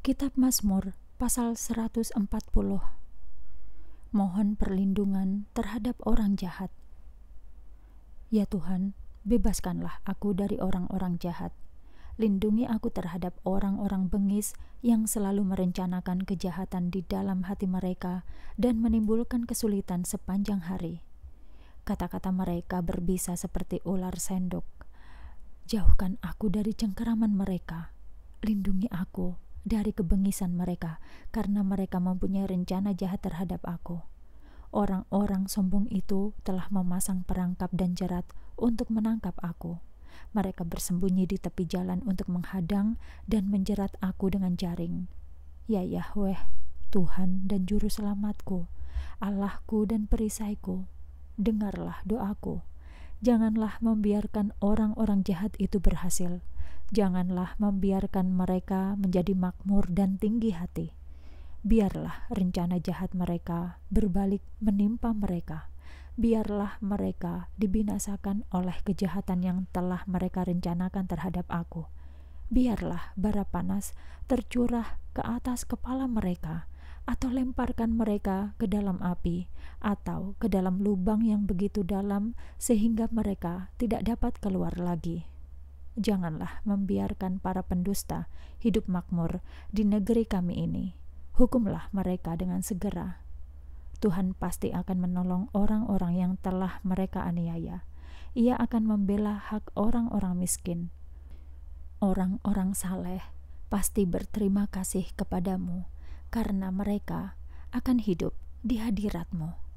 Kitab Mazmur pasal 140 Mohon perlindungan terhadap orang jahat Ya Tuhan, bebaskanlah aku dari orang-orang jahat Lindungi aku terhadap orang-orang bengis yang selalu merencanakan kejahatan di dalam hati mereka dan menimbulkan kesulitan sepanjang hari. Kata-kata mereka berbisa seperti ular sendok. Jauhkan aku dari cengkeraman mereka. Lindungi aku dari kebengisan mereka karena mereka mempunyai rencana jahat terhadap aku. Orang-orang sombong itu telah memasang perangkap dan jerat untuk menangkap aku. Mereka bersembunyi di tepi jalan untuk menghadang dan menjerat aku dengan jaring. Ya Yahweh, Tuhan dan Juru Selamatku, Allahku dan perisaiku, dengarlah doaku. Janganlah membiarkan orang-orang jahat itu berhasil janganlah membiarkan mereka menjadi makmur dan tinggi hati. Biarlah rencana jahat mereka berbalik menimpa mereka. Biarlah mereka dibinasakan oleh kejahatan yang telah mereka rencanakan terhadap aku. Biarlah bara panas tercurah ke atas kepala mereka, atau lemparkan mereka ke dalam api, atau ke dalam lubang yang begitu dalam sehingga mereka tidak dapat keluar lagi janganlah membiarkan para pendusta hidup makmur di negeri kami ini. Hukumlah mereka dengan segera. Tuhan pasti akan menolong orang-orang yang telah mereka aniaya. Ia akan membela hak orang-orang miskin. Orang-orang saleh pasti berterima kasih kepadamu karena mereka akan hidup di hadiratmu.